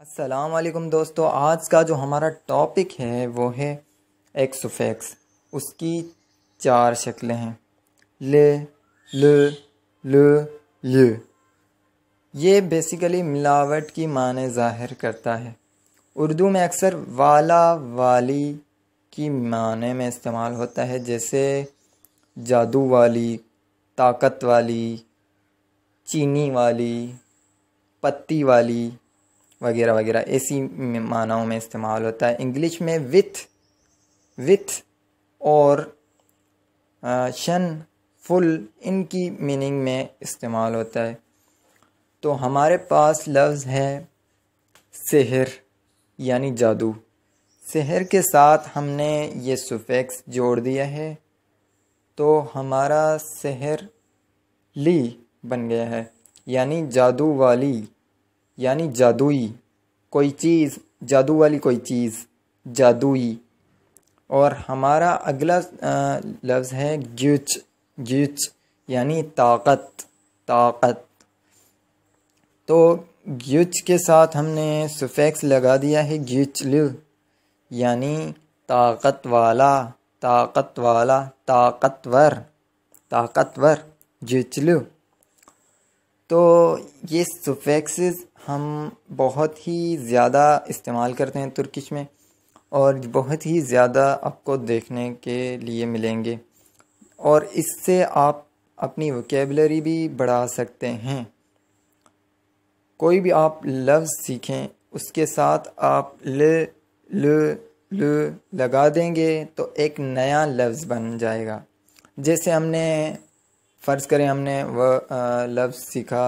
अस्सलाम वालेकुम दोस्तों आज का जो हमारा टॉपिक है वो है एक्स ऑफ एक्स उसकी चार शक्लें हैं ले ल ल ये ये बेसिकली मिलावट की माने ज़ाहिर करता है उर्दू में अक्सर वाला वाली की माने में इस्तेमाल होता है जैसे जादू वाली ताकत वाली चीनी वाली पत्ती वाली वगैरह वगैरह ऐसी मानाओं में इस्तेमाल होता है इंग्लिश में विथ विथ और शन फुल इनकी मीनिंग में इस्तेमाल होता है तो हमारे पास लफ्ज़ है सहर यानी जादू सहर के साथ हमने ये सुफेक्स जोड़ दिया है तो हमारा सहर ली बन गया है यानी जादू वाली यानी जादुई कोई चीज़ जादू वाली कोई चीज़ जादुई और हमारा अगला लफ्ज़ है गिच गिच यानी ताकत ताकत तो गिच के साथ हमने सुफेक्स लगा दिया है गिचल यानी ताकत वाला ताकत वाला ताकतवर ताकतवर जिचलू तो ये सुफेक्सेस हम बहुत ही ज़्यादा इस्तेमाल करते हैं तुर्किश में और बहुत ही ज़्यादा आपको देखने के लिए मिलेंगे और इससे आप अपनी वोकेबलरी भी बढ़ा सकते हैं कोई भी आप लफ्ज़ सीखें उसके साथ आप ल ल ल लगा देंगे तो एक नया लफ्ज़ बन जाएगा जैसे हमने फ़र्ज़ करें हमने वह लफ्ज़ सीखा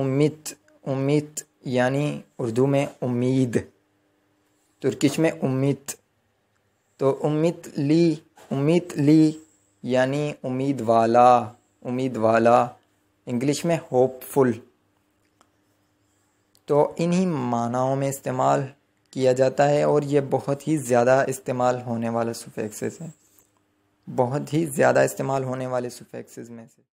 उम्मीद उम्मीद यानी उर्दू में उम्मीद तुर्किश में उम्मीद तो उम्मीद ली उम्मीद ली यानी उम्मीद वाला उम्मीद वाला इंग्लिश में होपफुल तो इन्हीं मानाओं में इस्तेमाल किया जाता है और ये बहुत ही ज़्यादा इस्तेमाल होने वाला सुफेक्सेस है बहुत ही ज़्यादा इस्तेमाल होने वाले सुफेक्सेस में से